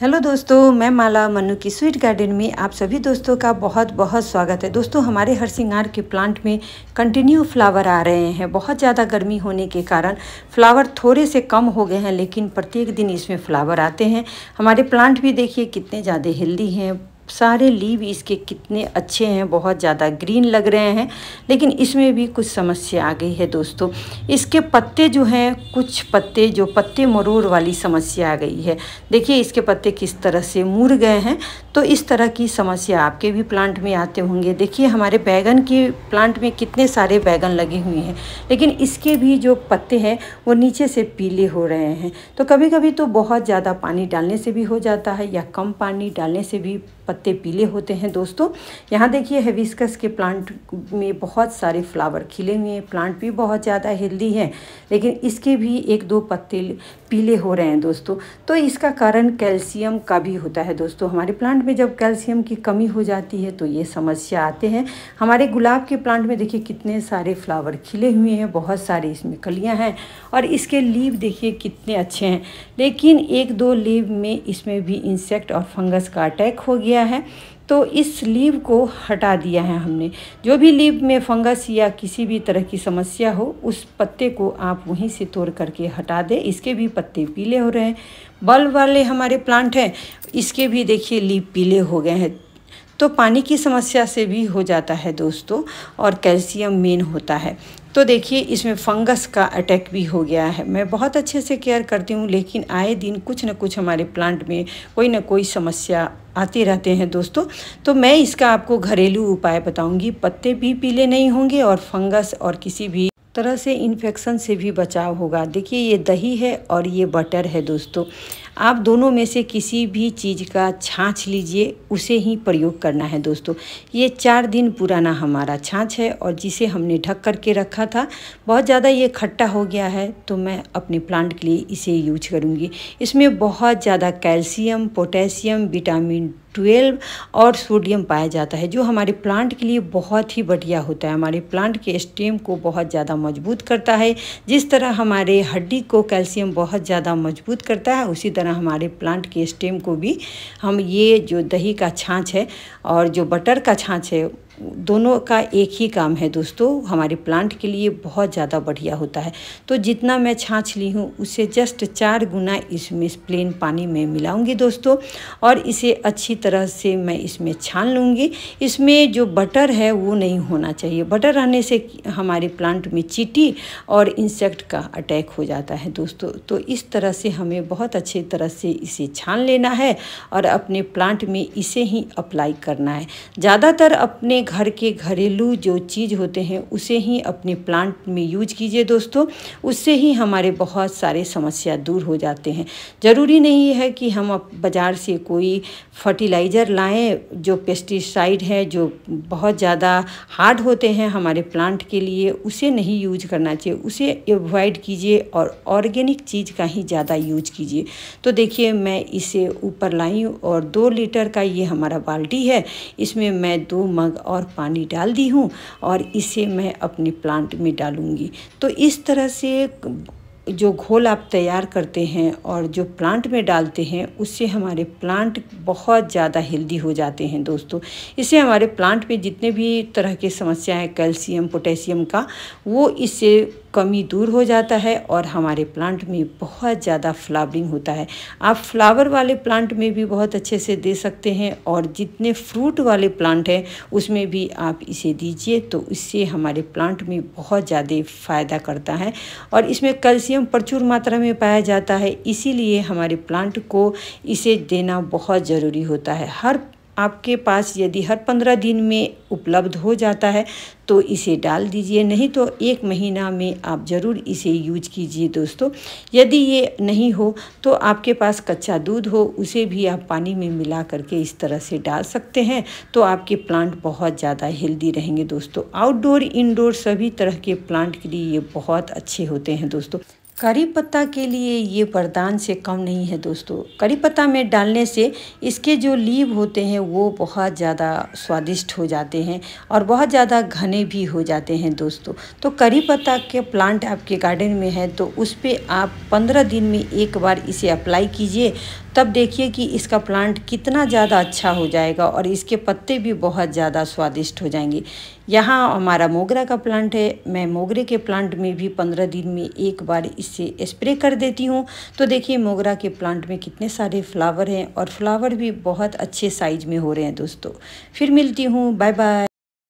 hello दोस्तों मैं माला मनु की स्वीट गार्डन में आप सभी दोस्तों का बहुत बहुत स्वागत है दोस्तों हमारे हर सिंगार के प्लांट में कंटिन्यू फ्लावर आ रहे हैं बहुत ज़्यादा गर्मी होने के कारण फ्लावर थोड़े से कम हो गए हैं लेकिन प्रत्येक दिन इसमें फ्लावर आते हैं हमारे प्लांट भी देखिए कितने ज़्यादा हेल्दी हैं सारे लीव इसके कितने अच्छे हैं बहुत ज़्यादा ग्रीन लग रहे हैं लेकिन इसमें भी कुछ समस्या आ गई है दोस्तों इसके पत्ते जो हैं कुछ पत्ते जो पत्ते मरोड़ वाली समस्या आ गई है देखिए इसके पत्ते किस तरह से मुड़ गए हैं तो इस तरह की समस्या आपके भी प्लांट में आते होंगे देखिए हमारे बैगन के प्लांट में कितने सारे बैगन लगे हुए हैं लेकिन इसके भी जो पत्ते हैं वो नीचे से पीले हो रहे हैं तो कभी कभी तो बहुत ज़्यादा पानी डालने से भी हो जाता है या कम पानी डालने से भी पत्ते पीले होते हैं दोस्तों यहाँ देखिए हेविस्कस के प्लांट में बहुत सारे फ्लावर खिले हुए हैं प्लांट भी बहुत ज़्यादा हेल्दी हैं लेकिन इसके भी एक दो पत्ते पीले हो रहे हैं दोस्तों तो इसका कारण कैल्शियम का भी होता है दोस्तों हमारे प्लांट में जब कैल्शियम की कमी हो जाती है तो ये समस्या आते हैं हमारे गुलाब के प्लांट में देखिए कितने सारे फ्लावर खिले हुए हैं बहुत सारे इसमें कलियाँ हैं और इसके लीव देखिए कितने अच्छे हैं लेकिन एक दो लीव में इसमें भी इंसेक्ट और फंगस का अटैक हो गया गया है तो इस लीव को हटा दिया है हमने जो भी लीव में फंगस या किसी भी तरह की समस्या हो उस पत्ते को आप वहीं से तोड़ करके हटा दें इसके भी पत्ते पीले हो रहे हैं बल्ब वाले हमारे प्लांट हैं इसके भी देखिए लीव पीले हो गए हैं तो पानी की समस्या से भी हो जाता है दोस्तों और कैल्शियम मेन होता है तो देखिए इसमें फंगस का अटैक भी हो गया है मैं बहुत अच्छे से केयर करती हूँ लेकिन आए दिन कुछ ना कुछ हमारे प्लांट में कोई ना कोई समस्या आते रहते हैं दोस्तों तो मैं इसका आपको घरेलू उपाय बताऊँगी पत्ते भी पीले नहीं होंगे और फंगस और किसी भी तरह से इन्फेक्शन से भी बचाव होगा देखिए ये दही है और ये बटर है दोस्तों आप दोनों में से किसी भी चीज़ का छाछ लीजिए उसे ही प्रयोग करना है दोस्तों ये चार दिन पुराना हमारा छाछ है और जिसे हमने ढक करके रखा था बहुत ज़्यादा ये खट्टा हो गया है तो मैं अपने प्लांट के लिए इसे यूज करूँगी इसमें बहुत ज़्यादा कैल्शियम पोटेशियम विटामिन ट्वेल्व और सोडियम पाया जाता है जो हमारे प्लांट के लिए बहुत ही बढ़िया होता है हमारे प्लांट के स्टेम को बहुत ज़्यादा मजबूत करता है जिस तरह हमारे हड्डी को कैल्शियम बहुत ज़्यादा मजबूत करता है उसी तरह हमारे प्लांट के स्टेम को भी हम ये जो दही का छाछ है और जो बटर का छाछ है दोनों का एक ही काम है दोस्तों हमारे प्लांट के लिए बहुत ज़्यादा बढ़िया होता है तो जितना मैं छाछ ली हूँ उसे जस्ट चार गुना इसमें प्लेन पानी में मिलाऊंगी दोस्तों और इसे अच्छी तरह से मैं इसमें छान लूँगी इसमें जो बटर है वो नहीं होना चाहिए बटर रहने से हमारे प्लांट में चीटी और इंसेक्ट का अटैक हो जाता है दोस्तों तो इस तरह से हमें बहुत अच्छी तरह से इसे छान लेना है और अपने प्लांट में इसे ही अप्लाई करना है ज़्यादातर अपने घर के घरेलू जो चीज़ होते हैं उसे ही अपने प्लांट में यूज कीजिए दोस्तों उससे ही हमारे बहुत सारे समस्या दूर हो जाते हैं ज़रूरी नहीं है कि हम बाज़ार से कोई फर्टिलाइज़र लाएं जो पेस्टिसाइड है जो बहुत ज़्यादा हार्ड होते हैं हमारे प्लांट के लिए उसे नहीं यूज करना चाहिए उसे एवॉइड कीजिए और ऑर्गेनिक चीज़ का ही ज़्यादा यूज कीजिए तो देखिए मैं इसे ऊपर लाई और दो लीटर का ये हमारा बाल्टी है इसमें मैं दो मग और और पानी डाल दी हूँ और इसे मैं अपने प्लांट में डालूँगी तो इस तरह से जो घोल आप तैयार करते हैं और जो प्लांट में डालते हैं उससे हमारे प्लांट बहुत ज़्यादा हेल्दी हो जाते हैं दोस्तों इससे हमारे प्लांट में जितने भी तरह के समस्याएं कैल्शियम पोटेशियम का वो इससे कमी दूर हो जाता है और हमारे प्लांट में बहुत ज़्यादा फ्लावरिंग होता है आप फ्लावर वाले प्लांट में भी बहुत अच्छे से दे सकते हैं और जितने फ्रूट वाले प्लांट हैं उसमें भी आप इसे दीजिए तो इससे हमारे प्लांट में बहुत ज़्यादा फ़ायदा करता है और इसमें कैल्शियम प्रचुर मात्रा में पाया जाता है इसीलिए हमारे प्लांट को इसे देना बहुत ज़रूरी होता है हर आपके पास यदि हर पंद्रह दिन में उपलब्ध हो जाता है तो इसे डाल दीजिए नहीं तो एक महीना में आप ज़रूर इसे यूज कीजिए दोस्तों यदि ये नहीं हो तो आपके पास कच्चा दूध हो उसे भी आप पानी में मिला करके इस तरह से डाल सकते हैं तो आपके प्लांट बहुत ज़्यादा हेल्दी रहेंगे दोस्तों आउटडोर इनडोर सभी तरह के प्लांट के लिए ये बहुत अच्छे होते हैं दोस्तों करी पत्ता के लिए ये वरदान से कम नहीं है दोस्तों करी पत्ता में डालने से इसके जो लीव होते हैं वो बहुत ज़्यादा स्वादिष्ट हो जाते हैं और बहुत ज़्यादा घने भी हो जाते हैं दोस्तों तो करी पत्ता के प्लांट आपके गार्डन में है तो उस पर आप पंद्रह दिन में एक बार इसे अप्लाई कीजिए तब देखिए कि इसका प्लांट कितना ज़्यादा अच्छा हो जाएगा और इसके पत्ते भी बहुत ज़्यादा स्वादिष्ट हो जाएंगे यहाँ हमारा मोगरा का प्लांट है मैं मोगरे के प्लांट में भी पंद्रह दिन में एक बार इसे स्प्रे कर देती हूँ तो देखिए मोगरा के प्लांट में कितने सारे फ्लावर हैं और फ्लावर भी बहुत अच्छे साइज में हो रहे हैं दोस्तों फिर मिलती हूँ बाय बाय